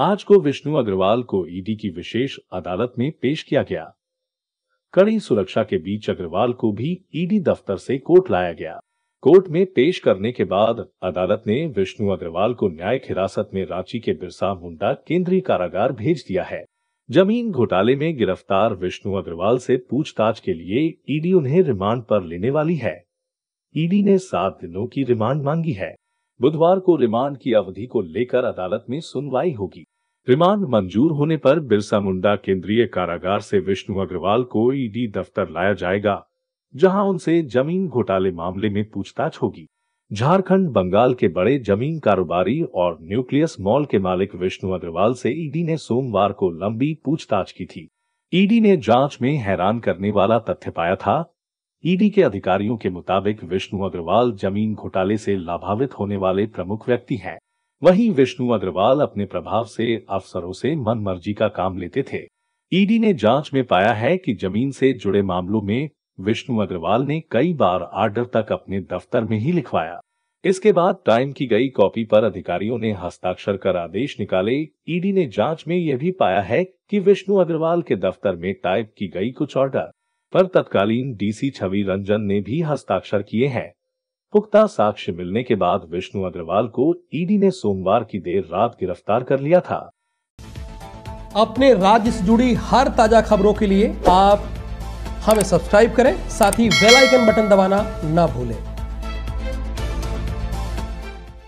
आज को विष्णु अग्रवाल को ईडी की विशेष अदालत में पेश किया गया कड़ी सुरक्षा के बीच अग्रवाल को भी ईडी दफ्तर से कोर्ट लाया गया कोर्ट में पेश करने के बाद अदालत ने विष्णु अग्रवाल को न्यायिक हिरासत में रांची के बिरसा मुंडा केंद्रीय कारागार भेज दिया है जमीन घोटाले में गिरफ्तार विष्णु अग्रवाल से पूछताछ के लिए ईडी उन्हें रिमांड पर लेने वाली है ईडी ने सात दिनों की रिमांड मांगी है बुधवार को रिमांड की अवधि को लेकर अदालत में सुनवाई होगी रिमांड मंजूर होने पर बिरसा मुंडा केंद्रीय कारागार से विष्णु अग्रवाल को ईडी दफ्तर लाया जाएगा जहां उनसे जमीन घोटाले मामले में पूछताछ होगी झारखंड बंगाल के बड़े जमीन कारोबारी और न्यूक्लियस मॉल के मालिक विष्णु अग्रवाल से ईडी ने सोमवार को लंबी पूछताछ की थी ईडी ने जांच में हैरान करने वाला तथ्य पाया था ईडी के अधिकारियों के मुताबिक विष्णु अग्रवाल जमीन घोटाले से लाभावित होने वाले प्रमुख व्यक्ति हैं वहीं विष्णु अग्रवाल अपने प्रभाव से अफसरों से मन मर्जी का काम लेते थे ईडी ने जांच में पाया है कि जमीन से जुड़े मामलों में विष्णु अग्रवाल ने कई बार आर्डर तक अपने दफ्तर में ही लिखवाया इसके बाद टाइम की गई कॉपी पर अधिकारियों ने हस्ताक्षर कर आदेश निकाले ईडी ने जांच में यह भी पाया है कि विष्णु अग्रवाल के दफ्तर में टाइप की गई कुछ ऑर्डर पर तत्कालीन डीसी छवि रंजन ने भी हस्ताक्षर किए हैं पुख्ता साक्ष्य मिलने के बाद विष्णु अग्रवाल को ईडी ने सोमवार की देर रात गिरफ्तार कर लिया था अपने राज्य से जुड़ी हर ताजा खबरों के लिए आप हमें सब्सक्राइब करें साथ ही बेल आइकन बटन दबाना ना भूलें